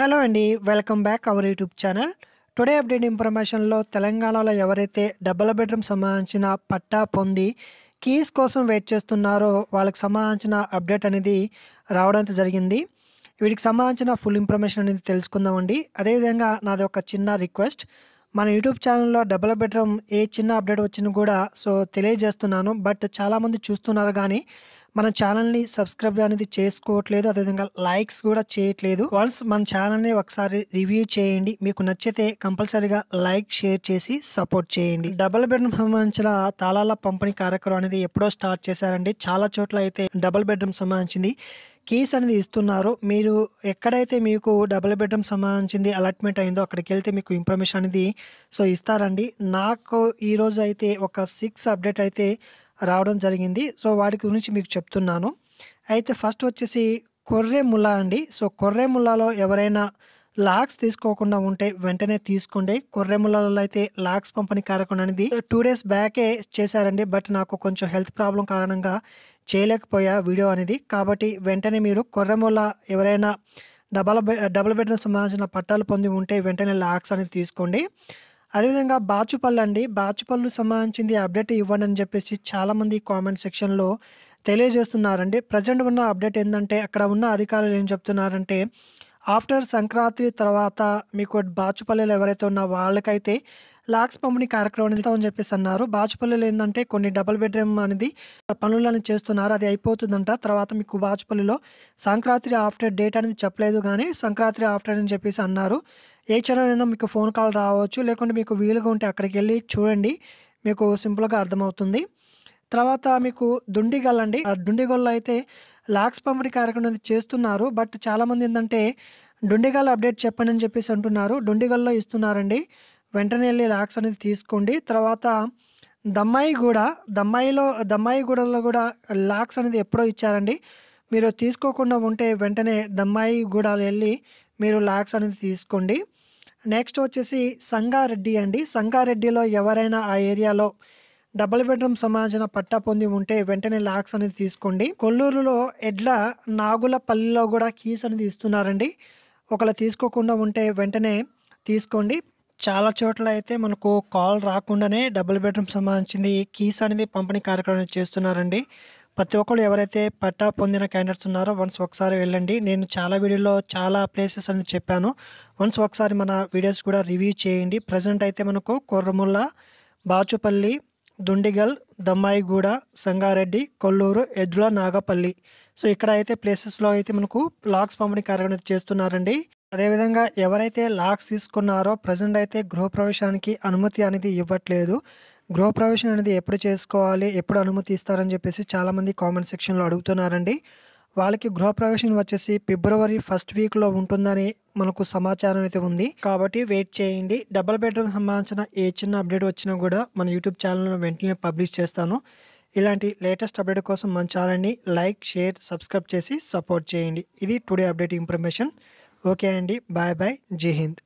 hello అండి welcome back our YouTube channel today update ఇన్ఫర్మేషన్లో తెలంగాణలో ఎవరైతే డబుల్ బెడ్రూమ్ సంబంధించిన పట్టా పొంది కీస్ కోసం వెయిట్ చేస్తున్నారో వాళ్ళకి సంబంధించిన అప్డేట్ అనేది రావడం జరిగింది వీటికి సంబంధించిన ఫుల్ ఇన్ఫర్మేషన్ అనేది తెలుసుకుందామండి అదేవిధంగా నాది ఒక చిన్న రిక్వెస్ట్ మన యూట్యూబ్ ఛానల్లో డబుల్ బెడ్రూమ్ ఏ చిన్న అప్డేట్ వచ్చినా కూడా సో తెలియజేస్తున్నాను బట్ చాలామంది చూస్తున్నారు కానీ మన ఛానల్ని సబ్స్క్రైబ్ అనేది చేసుకోవట్లేదు అదేవిధంగా లైక్స్ కూడా చేయట్లేదు వన్స్ మన ఛానల్ని ఒకసారి రివ్యూ చేయండి మీకు నచ్చితే కంపల్సరీగా లైక్ షేర్ చేసి సపోర్ట్ చేయండి డబల్ బెడ్రూమ్ సంబంధించిన తాళాల పంపిణీ కార్యక్రమం అనేది ఎప్పుడో స్టార్ట్ చేశారండి చాలా చోట్ల అయితే డబల్ బెడ్రూమ్ సంబంధించింది కీస్ అనేది ఇస్తున్నారు మీరు ఎక్కడైతే మీకు డబల్ బెడ్రూమ్ సంబంధించింది అలాట్మెంట్ అయిందో అక్కడికి వెళ్తే మీకు ఇన్ఫర్మేషన్ అనేది సో ఇస్తారండి నాకు ఈరోజు అయితే ఒక సిక్స్ అప్డేట్ అయితే రావడం జరిగింది సో వాటి గురించి మీకు చెప్తున్నాను అయితే ఫస్ట్ వచ్చేసి కొర్రే ముల్లా అండి సో కొర్రే ముల్లాలో ఎవరైనా లాక్స్ తీసుకోకుండా ఉంటే వెంటనే తీసుకోండి కొర్రెముల్లలో అయితే లాక్స్ పంపిణీ కార్యక్రమం అనేది టూ డేస్ బ్యాకే చేశారండి బట్ నాకు కొంచెం హెల్త్ ప్రాబ్లం కారణంగా చేయలేకపోయా వీడియో అనేది కాబట్టి వెంటనే మీరు కొర్రెముల్ల ఎవరైనా డబల్ డబల్ బెడ్రూమ్ సంబంధించిన పట్టాలు పొంది ఉంటే వెంటనే లాక్స్ అనేది తీసుకోండి అదేవిధంగా బాచుపళ్ళు అండి బాచుపళ్ళు సంబంధించింది అప్డేట్ ఇవ్వండి అని చెప్పేసి చాలామంది కామెంట్ సెక్షన్లో తెలియజేస్తున్నారండి ప్రజెంట్ ఉన్న అప్డేట్ ఏంటంటే అక్కడ ఉన్న అధికారులు ఏం చెప్తున్నారంటే ఆఫ్టర్ సంక్రాంతి తర్వాత మీకు బాచుపల్లెలు ఎవరైతే ఉన్న వాళ్ళకైతే లాక్స్ పంపిణీ కార్యక్రమం ఇస్తామని చెప్పేసి అన్నారు బాచుపల్లెలు ఏంటంటే కొన్ని డబుల్ బెడ్రూమ్ అనేది పనులను చేస్తున్నారు అది అయిపోతుందంట తర్వాత మీకు బాచుపల్లిలో సంక్రాంతి ఆఫ్టర్ డేట్ అనేది చెప్పలేదు కానీ సంక్రాంతి ఆఫ్టర్ అని చెప్పేసి అన్నారు ఏ ఛానల్ మీకు ఫోన్ కాల్ రావచ్చు లేకుంటే మీకు వీలుగా ఉంటే అక్కడికి వెళ్ళి చూడండి మీకు సింపుల్గా అర్థమవుతుంది తర్వాత మీకు దుండిగల్ అండి ఆ దుండిగల్లో అయితే లాక్స్ పంపిణీ కార్యక్రమం అనేది చేస్తున్నారు బట్ చాలామంది ఏంటంటే డొండిగల్ అప్డేట్ చెప్పండి అని చెప్పేసి అంటున్నారు డుండిగల్లో ఇస్తున్నారండి వెంటనే వెళ్ళి లాక్స్ అనేది తీసుకోండి తర్వాత దమ్మాయి కూడా దమ్మాయిలో దమ్మాయి గూడలో కూడా లాక్స్ అనేది ఎప్పుడో ఇచ్చారండి మీరు తీసుకోకుండా ఉంటే వెంటనే దమ్మాయి గూడలు వెళ్ళి మీరు లాక్స్ అనేది తీసుకోండి నెక్స్ట్ వచ్చేసి సంగారెడ్డి అండి సంగారెడ్డిలో ఎవరైనా ఆ ఏరియాలో డబుల్ బెడ్రూమ్ సమాజన పట్టా పొంది ఉంటే వెంటనే లాక్స్ అనేది తీసుకోండి కొల్లూరులో ఎడ్ల నాగులపల్లిలో కూడా కీస్ అనేది ఇస్తున్నారండి ఒకవేళ తీసుకోకుండా ఉంటే వెంటనే తీసుకోండి చాలా చోట్ల అయితే మనకు కాల్ రాకుండానే డబుల్ బెడ్రూమ్ సంబంధించింది కీస్ అనేది పంపిణీ కార్యక్రమం చేస్తున్నారండి ప్రతి ఒక్కరు ఎవరైతే పట్టా పొందిన క్యాండిడేట్స్ ఉన్నారో వన్స్ ఒకసారి వెళ్ళండి నేను చాలా వీడియోలో చాలా ప్లేసెస్ అని చెప్పాను వన్స్ ఒకసారి మన వీడియోస్ కూడా రివ్యూ చేయండి ప్రజెంట్ అయితే మనకు కొర్రముల్ల బాచుపల్లి దుండిగల్ దమ్మాయిగూడ సంగారెడ్డి కొల్లూరు ఎద్దుల నాగపల్లి సో ఇక్కడ అయితే ప్లేసెస్లో అయితే మనకు లాక్స్ పంపిణీ కార్యక్రమం చేస్తున్నారండి అదేవిధంగా ఎవరైతే లాక్స్ తీసుకున్నారో ప్రజెంట్ అయితే గృహప్రవేశానికి అనుమతి అనేది ఇవ్వట్లేదు గృహప్రవేశం అనేది ఎప్పుడు చేసుకోవాలి ఎప్పుడు అనుమతి ఇస్తారని చెప్పేసి చాలామంది కామెంట్ సెక్షన్లో అడుగుతున్నారండి వాళ్ళకి గృహప్రవేశం వచ్చేసి ఫిబ్రవరి ఫస్ట్ వీక్లో ఉంటుందని మనకు సమాచారం అయితే ఉంది కాబట్టి వెయిట్ చేయండి డబుల్ బెడ్రూమ్ సంబంధించిన ఏ చిన్న అప్డేట్ వచ్చినా కూడా మన యూట్యూబ్ ఛానల్లో వెంటనే పబ్లిష్ చేస్తాను ఇలాంటి లేటెస్ట్ అప్డేట్ కోసం మన ఛానల్ని లైక్ షేర్ సబ్స్క్రైబ్ చేసి సపోర్ట్ చేయండి ఇది టుడే అప్డేట్ ఇన్ఫర్మేషన్ ఓకే అండి బాయ్ బాయ్ జై హింద్